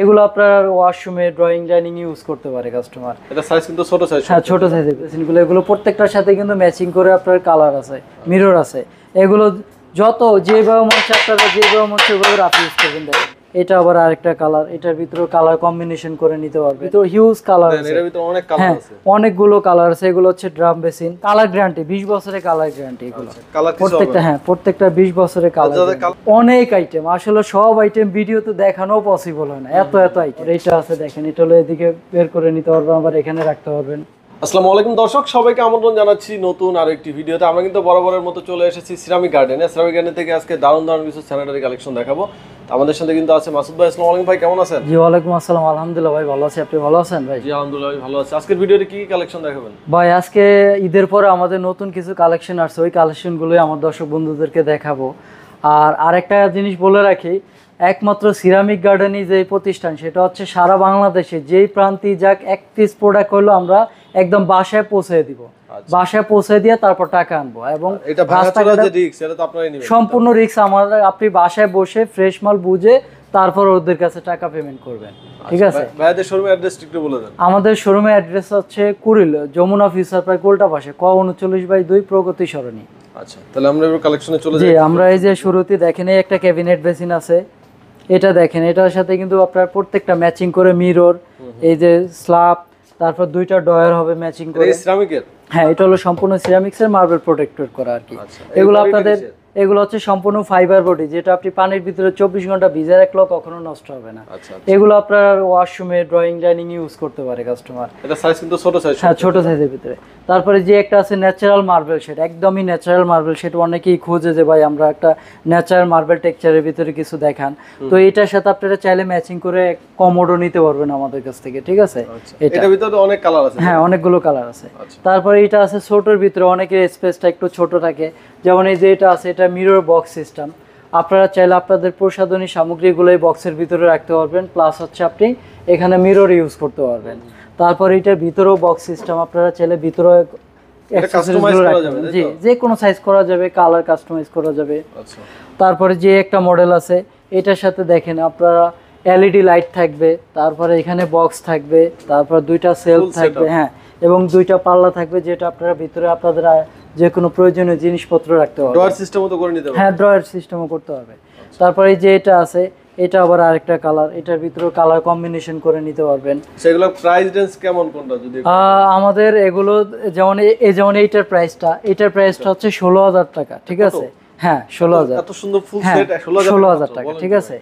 এগুলো আপনার ওয়াশরুমে ড্রয়িং ডাইনিং ইউজ করতে পারে কাস্টমার এটা সাইজ কিন্তু ছোট সাইজ হ্যাঁ ছোট সাইজের বেসিনগুলো এগুলো প্রত্যেকটার সাথে কিন্তু ম্যাচিং করে আপনার কালার আছে মিরর আছে এগুলো যত যেভাবে মনে হচ্ছে আপনারা যেভাবে মনে হচ্ছে ওইভাবে আপনি ইউজ করবেন দেখেন এটা আবার আরেকটা কালার এটার ভিতরে কালার কম্বিনেশন করে নিতে পারবে তো হিউজ কালার আছে এর ভিতরে অনেক কালার হ্যাঁ, আছে অনেকগুলো কালার আছে এগুলো হচ্ছে ড্রাম বেসিন কালার গ্যারান্টি 20 বছরের কালার গ্যারান্টি এগুলো আচ্ছা, প্রত্যেকটা হ্যাঁ প্রত্যেকটা 20 বছরের কালার আচ্ছা, অনেক আইটেম আসলে সব আইটেম ভিডিওতে দেখানো পসিবল হয় না এত এত আইটেম এটা আছে দেখেন এটা হলো এদিকে বের করে নিতে পারবেন আবার এখানে রাখতে পারবেন আসসালামু আলাইকুম দর্শক সবাইকে আমন্ত্রণ জানাচ্ছি নতুন আর একটি ভিডিওতে আমরা কিন্তু বরাবরের মতো চলে এসেছি সিরামিক গার্ডেনে সিরামিক গার্ডেন থেকে আজকে দারুণ দারুণ কিছু স্যানিটারি কালেকশন দেখাবো আমাদের সাথে কিন্তু আছে মাসুদ ভাই আসসালামু আলাইকুম ভাই কেমন আছেন জি ওয়ালাইকুম আসসালাম আলহামদুলিল্লাহ ভাই ভালো আছি আপনি ভালো আছেন ভাই জি আলহামদুলিল্লাহ ভাই ভালো আছি আজকের ভিডিওতে কি কি কালেকশন দেখাবেন ভাই আজকে ঈদের পরে আমাদের নতুন কিছু কালেকশন আসছে ওই কালেকশনগুলোই আমার দর্শক বন্ধুদেরকে দেখাবো আর আরেকটা জিনিস বলে রাখি একমাত্র সিরামিক গার্ডেনই যে প্রতিষ্ঠান সেটা হচ্ছে সারা বাংলাদেশে যেই প্রান্তি যাক এক পিস প্রোডাক্ট হলো আমরা একদম বাসায় পৌঁছে দিব আচ্ছা। বাসায় পৌঁছে দিয়ে তারপর টাকা আনবো এবং সম্পূর্ণ রিক্স আমাদের আপনি বাসায় বসে ফ্রেশ মাল বুঝে তারপর ওদের কাছে টাকা পেমেন্ট করবেন ঠিক আচ্ছা, আছে আমাদের শোরুমের অ্যাড্রেস হচ্ছে কুরিল যমুনা ফিসার প্রায় কোল্টা পাশে ক উনচল্লিশ বাই দুই প্রগতি সরণি আচ্ছা তাহলে আমরা এবার কালেকশনে চলে যাই আমরা এই যে শুরুতে দেখেন একটা ক্যাবিনেট বেসিন আছে এটা দেখেন এটার সাথে কিন্তু আপনার প্রত্যেকটা ম্যাচিং করে মিরর এই যে স্ল্যাব তারপর দুইটা ডয়ার হবে ম্যাচিং করে সিরামিকের হ্যাঁ এটা হলো সম্পূর্ণ সিরামিক্সের মার্বেল প্রোটেক্টর করা আর কি আচ্ছা, এগুলো আপনাদের এগুলো হচ্ছে সম্পূর্ণ ফাইবার বডি যেটা আপনি পানির ভিতরে চব্বিশ ঘন্টা ভিজে রাখলেও কখনো নষ্ট হবে না আচ্ছা, আচ্ছা। এগুলো আপনার ওয়াশরুমে ড্রয়িং ডাইনিং ইউজ করতে পারে কাস্টমার হ্যাঁ ছোট সাইজের ভিতরে তারপরে যে একটা আছে ন্যাচারাল মার্বেল শেড একদমই ন্যাচারাল মার্বেল শেড অনেকেই খোঁজে যে ভাই আমরা একটা ন্যাচারাল মার্বেল টেক্সচারের ভিতরে কিছু দেখান তো এটার সাথে আপনারা চাইলে ম্যাচিং করে কমোডও নিতে পারবেন আমাদের কাছ থেকে ঠিক আছে আচ্ছা। এটা ভিতরে অনেক কালার আছে হ্যাঁ অনেকগুলো কালার আছে তারপরে এটা আছে ছোটোর ভিতরে অনেকের স্পেসটা একটু ছোট থাকে যেমন এই যে এটা আছে এটা এটা মিরর বক্স সিস্টেম আপনারা চাইলে আপনাদের প্রসাধনী সামগ্রীগুলো এই বক্সের ভিতরে রাখতে পারবেন প্লাস হচ্ছে আপনি এখানে মিরর ইউজ করতে পারবেন তারপর এটার ভিতরেও বক্স সিস্টেম আপনারা চাইলে ভিতরে যে কোনো সাইজ করা যাবে কালার কাস্টমাইজ করা যাবে আচ্ছা। তারপরে যে একটা মডেল আছে এটার সাথে দেখেন আপনারা এলইডি লাইট থাকবে তারপরে এখানে বক্স থাকবে তারপর দুইটা সেলফ থাকবে হ্যাঁ এবং দুইটা পাল্লা থাকবে যেটা আপনারা ভিতরে আপনাদের যে কোনো প্রয়োজনীয় জিনিসপত্র রাখতে হবে ড্রয়ার সিস্টেমও তো করে নিতে পারবে হ্যাঁ ড্রয়ার সিস্টেমও করতে পারবে তারপরে যে এটা আছে এটা আবার আরেকটা কালার এটার ভিতরে কালার কম্বিনেশন করে নিতে পারবেন সেগুলো প্রাইস রেঞ্জ কেমন কোনটা যদি আমাদের এগুলো যেমন এই যেমন এইটার প্রাইসটা এটার প্রাইসটা হচ্ছে ষোলো হাজার টাকা ঠিক আছে হ্যাঁ ষোলো হাজার এত সুন্দর ফুল সেট হ্যাঁ, ষোলো হাজার টাকা ঠিক আছে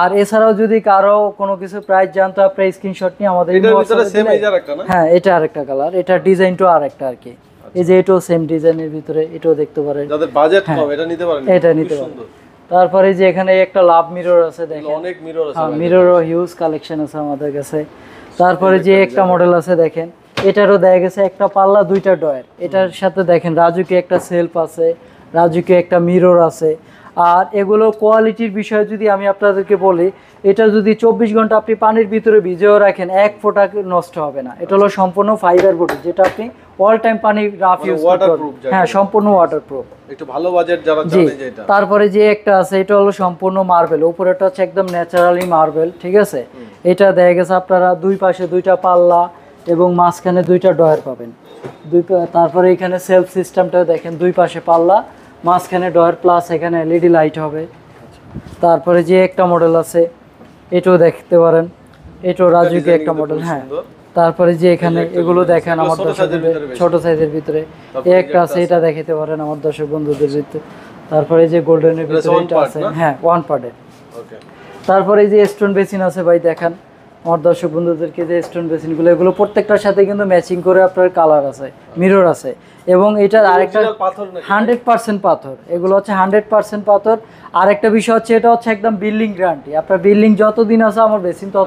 আর এছাড়াও যদি কারো কোনো কিছু প্রাইস জানতে আপনি স্ক্রিনশট নিয়ে আমাদের হ্যাঁ এটা আরেকটা কালার এটা ডিজাইনটা আরেকটা আর কি আচ্ছা। এই যে এটাও সেম ডিজাইনের ভিতরে এটাও দেখতে পারেন যাদের বাজেট হ্যাঁ, কম এটা নিতে পারেন এটা নিতে পারেন তারপরে যে এখানে একটা লাভ মিরর আছে দেখেন অনেক মিরর আছে মিররও হিউজ কালেকশন আছে আমাদের কাছে তারপরে যে একটা মডেল আছে দেখেন এটারও দেখা গেছে একটা পাল্লা দুইটা ডয়ের এটার সাথে দেখেন রাজুকে একটা সেলফ আছে রাজুকে একটা মিরর আছে আর এগুলো কোয়ালিটির বিষয়ে যদি আমি আপনাদেরকে বলি এটা যদি চব্বিশ ঘন্টা আপনি পানির ভিতরে ভিজেও রাখেন এক ফোঁটা নষ্ট হবে না এটা হলো আচ্ছা। সম্পূর্ণ ফাইবার বোর্ড যেটা আপনি অল টাইম পানি রাফ ইউজ হ্যাঁ সম্পূর্ণ ওয়াটারপ্রুফ একটু ভালো বাজেট যারা জানে যে তারপরে যে একটা আছে এটা হলো সম্পূর্ণ মার্বেল উপরেটা হচ্ছে একদম ন্যাচারালি মার্বেল ঠিক আছে এটা দেখা গেছে আপনারা দুই পাশে দুইটা পাল্লা এবং মাঝখানে দুইটা ডয়ার পাবেন দুই তারপরে এখানে সেলফ সিস্টেমটা দেখেন দুই পাশে পাল্লা মাঝখানে ডয়ার প্লাস এখানে এলইডি লাইট হবে তারপরে যে একটা মডেল আছে এটাও দেখতে পারেন এটাও রাজুকে একটা মডেল হ্যাঁ তারপরে যে এখানে এগুলো দেখেন আমার দর্শকদের ছোট সাইজের ভিতরে এই একটা আছে এটা দেখাতে পারেন আমার দর্শক বন্ধুদের ভিতরে তারপরে যে গোল্ডেনের ভিতরে এটা আছে হ্যাঁ ওয়ান পার্টের তারপরে যে স্টোন বেসিন আছে ভাই দেখেন আমার দর্শক বন্ধুদেরকে যে স্টোন বেসিনগুলো এগুলো প্রত্যেকটার সাথে কিন্তু ম্যাচিং করে আপনার কালার আছে মিরর আছে এবং এটা আরেকটা হান্ড্রেড পার্সেন্ট পাথর এগুলো হচ্ছে হান্ড্রেড পার্সেন্ট পাথর আর একটা বিষয় হচ্ছে এটা হচ্ছে একদম বিল্ডিং গ্রান্টি আপনার বিল্ডিং যতদিন আছে আমার বেসিন তত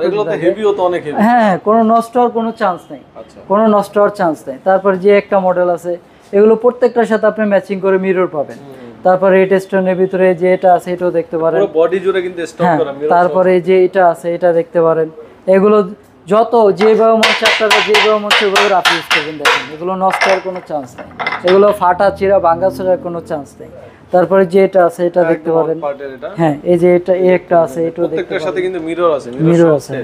হ্যাঁ, হ্যাঁ কোনো নষ্ট হওয়ার কোনো চান্স নেই আচ্ছা। কোনো নষ্ট হওয়ার চান্স নেই তারপর যে একটা মডেল আছে এগুলো প্রত্যেকটার সাথে আপনি ম্যাচিং করে মিরর পাবেন তারপরে এই টেস্টনের ভিতরে যে এটা আছে এটাও দেখতে পারেন বডি জুড়ে কিন্তু হ্যাঁ, তারপরে যে এটা আছে এটা দেখতে পারেন এগুলো যত যেভাবে মন চায় আপনারা যেভাবে মন চায় ওইভাবে ইউজ করবেন দেখেন এগুলো নষ্ট হওয়ার কোনো চান্স নেই এগুলো ফাটা চিরা ভাঙ্গা ছড়ার কোনো চান্স নেই তারপরে যে এটা আছে এটা দেখতে পারেন হ্যাঁ এই যে এটা এই একটা আছে এটাও দেখতে সাথে কিন্তু মিরর আছে মিরর আছে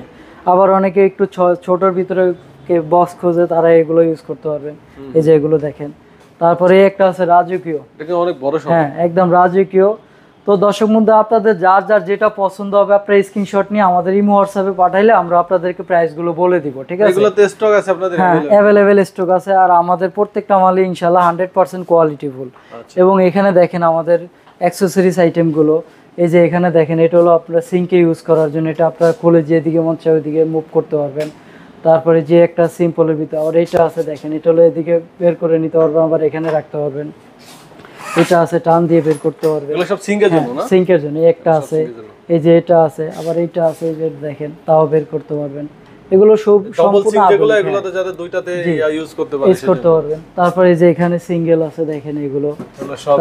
আবার অনেকে একটু ছোটর ভিতরে কে বক্স খোঁজে তারা এগুলো ইউজ করতে পারবেন এই যে এগুলো দেখেন তারপরে একটা আছে রাজকীয় এটা অনেক বড় হ্যাঁ একদম রাজকীয় তো দর্শক বন্ধু আপনাদের যার যার যেটা পছন্দ হবে আপনারা স্ক্রিনশট নিয়ে আমাদের ইমো হোয়াটসঅ্যাপে পাঠাইলে আমরা আপনাদেরকে প্রাইসগুলো বলে দিব ঠিক আছে এগুলোতে স্টক আছে আপনাদের হ্যাঁ অ্যাভেলেবেল স্টক আছে আর আমাদের প্রত্যেকটা মালই ইনশাআল্লাহ 100% কোয়ালিটি ফুল এবং এখানে দেখেন আমাদের অ্যাকসেসরিজ আইটেমগুলো এই যে এখানে দেখেন এটা হলো আপনার সিঙ্কে ইউজ করার জন্য এটা আপনার খুলে যেদিকে মন চাই ওইদিকে মুভ করতে পারবেন তারপরে যে একটা সিম্পলের ভিতরে আবার এটা আছে দেখেন এটা হলো এদিকে বের করে নিতে পারবেন আবার এখানে রাখতে পারবেন এটা আছে টান দিয়ে বের করতে পারবে এগুলো সব সিঙ্কের জন্য না সিঙ্কের হ্যাঁ, জন্য একটা আছে এই যে এটা আছে আবার এটা আছে এই যে দেখেন তাও বের করতে পারবেন এগুলো সব সম্পূর্ণ এগুলো এগুলোতে হ্যাঁ। যাতে দুইটাতে ইউজ করতে পারবেন ইউজ করতে পারবেন তারপরে যে এখানে সিঙ্গেল আছে দেখেন এগুলো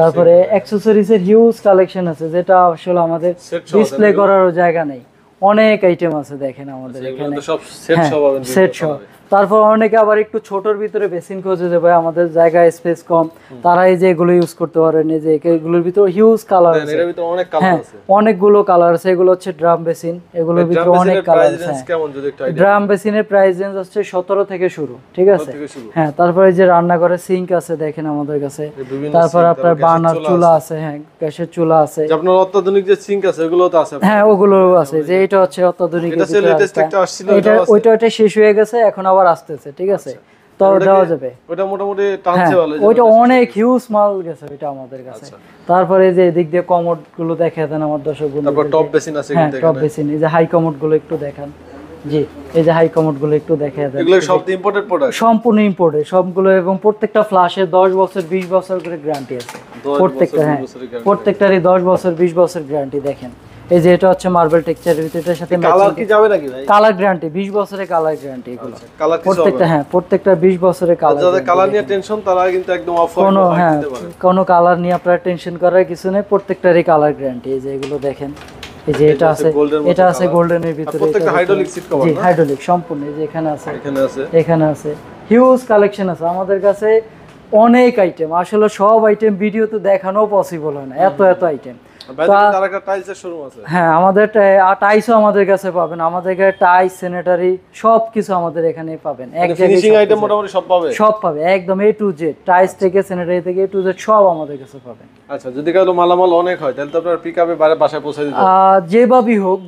তারপরে অ্যাকসেসরিজ এর হিউজ কালেকশন আছে যেটা আসলে আমাদের ডিসপ্লে করার জায়গা নেই অনেক আইটেম আছে দেখেন আমাদের আচ্ছা, এখানে সব সেট হ্যাঁ, সব সেট সব তারপর অনেকে আবার একটু ছোটর ভিতরে বেসিন খোঁজে যে ভাই আমাদের জায়গা স্পেস কম তারাই যে এগুলো ইউজ করতে পারেন এই যে এগুলোর ভিতরে হিউজ কালার আছে এর ভিতরে অনেক কালার হ্যাঁ, আছে অনেকগুলো কালার আছে এগুলো হচ্ছে ড্রাম বেসিন এগুলোর ভিতরে অনেক কালার আছে হ্যাঁ। কেমন যদি একটু আইডিয়া ড্রাম বেসিনের প্রাইস রেঞ্জ হচ্ছে 17 থেকে শুরু ঠিক আছে হ্যাঁ তারপর এই যে রান্নাঘরে সিঙ্ক আছে দেখেন আমাদের কাছে তারপর আপনার বার্নার চুলা আছে হ্যাঁ গ্যাসের চুলা আছে আপনার অত্যাধুনিক যে সিঙ্ক আছে ওগুলো তো আছে হ্যাঁ ওগুলো আছে যে এটা হচ্ছে অত্যাধুনিক এটা লেটেস্ট একটা আসছিল এটা ওইটা ওইটা শেষ হয়ে গেছে এখন আবার আবার আসতেছে ঠিক আছে আচ্ছা। হ্যাঁ, আচ্ছা। এই যে হাই হ্যাঁ, গুলো একটু গুলো সম্পূর্ণ সবগুলো এবং প্রত্যেকটা ফ্লাশে দশ বছর বিশ বছর করে গ্যারান্টি আছে প্রত্যেকটা হ্যাঁ প্রত্যেকটারই দশ বছর বিশ বছর গ্যারান্টি দেখেন এই যে এটা হচ্ছে মার্বেল টেক্সচারের ভিতরে এটার সাথে কালার কি যাবে নাকি ভাই কালার গ্যারান্টি 20 বছরের কালার গ্যারান্টি এগুলো আচ্ছা, কালার প্রত্যেকটা হ্যাঁ প্রত্যেকটা 20 বছরের কালার আচ্ছা, যাদের কালার নিয়ে টেনশন তারা কিন্তু একদম অফ কোনো হ্যাঁ কোনো কালার নিয়ে আপনারা টেনশন করার কিছু নেই প্রত্যেকটারই কালার গ্যারান্টি এই যে এগুলো দেখেন এই যে এটা আছে এটা আছে গোল্ডেনের ভিতরে প্রত্যেকটা হাইড্রোলিক সিট কভার জি হাইড্রোলিক সম্পূর্ণ এই যে এখানে আছে এখানে আছে এখানে আছে হিউজ কালেকশন আছে আমাদের কাছে অনেক আইটেম আসলে সব আইটেম ভিডিও তো দেখানো পসিবল হয় না এত এত আইটেম হ্যাঁ, মানে আচ্ছা, যেভাবে হোক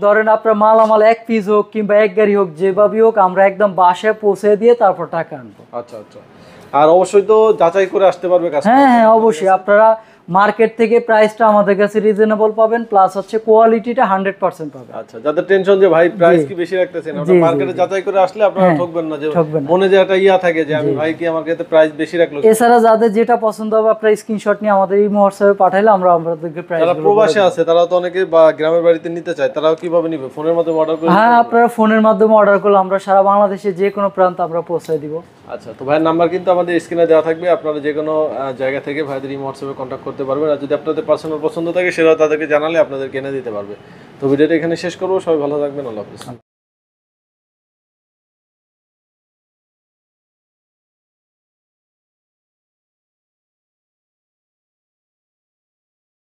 ধরেন আপনার মালামাল এক পিস হোক কিংবা এক গাড়ি হোক যেভাবে হোক আমরা একদম বাসে পৌঁছে দিয়ে তারপর টাকা আনবো আচ্ছা আচ্ছা আর অবশ্যই তো যাচাই করে আসতে পারবে হ্যাঁ হ্যাঁ অবশ্যই আপনারা মার্কেট থেকে প্রাইসটা আমাদের কাছে রিজনেবল পাবেন প্লাস হচ্ছে কোয়ালিটিটা 100% পাবেন আচ্ছা যাদের টেনশন যে ভাই প্রাইস কি বেশি রাখতেছেন আপনারা মার্কেটে যাচাই করে আসলে আপনারা হ্যাঁ, ঠকবেন না যে মনে যে একটা ইয়া থাকে যে আমি ভাই কি আমার কাছে প্রাইস বেশি রাখলো এছাড়া যাদের যেটা পছন্দ হবে আপনারা স্ক্রিনশট নিয়ে আমাদের এই হোয়াটসঅ্যাপে পাঠাইলে আমরা আপনাদেরকে প্রাইস যারা প্রবাসে আছে তারা তো অনেকে বা গ্রামের বাড়িতে নিতে চায় তারাও কিভাবে নিবে ফোনের মাধ্যমে অর্ডার করে হ্যাঁ আপনারা ফোনের মাধ্যমে অর্ডার করলে আমরা সারা বাংলাদেশে যে কোনো প্রান্ত আমরা পৌঁছে দিব আচ্ছা তো ভাইয়ের নাম্বার কিন্তু আমাদের স্ক্রিনে দেওয়া থাকবে আপনারা যে কোনো জায়গা থেকে ভাইদের ইম হোয়াটসঅ্যাপে কন্ট্যাক্ট করতে পারবেন আর যদি আপনাদের পার্সোনাল পছন্দ থাকে সেটাও তাদেরকে জানালে আপনাদের কিনে দিতে পারবে তো ভিডিওটা এখানে শেষ করবো সবাই ভালো থাকবেন আল্লাহ হাফিজ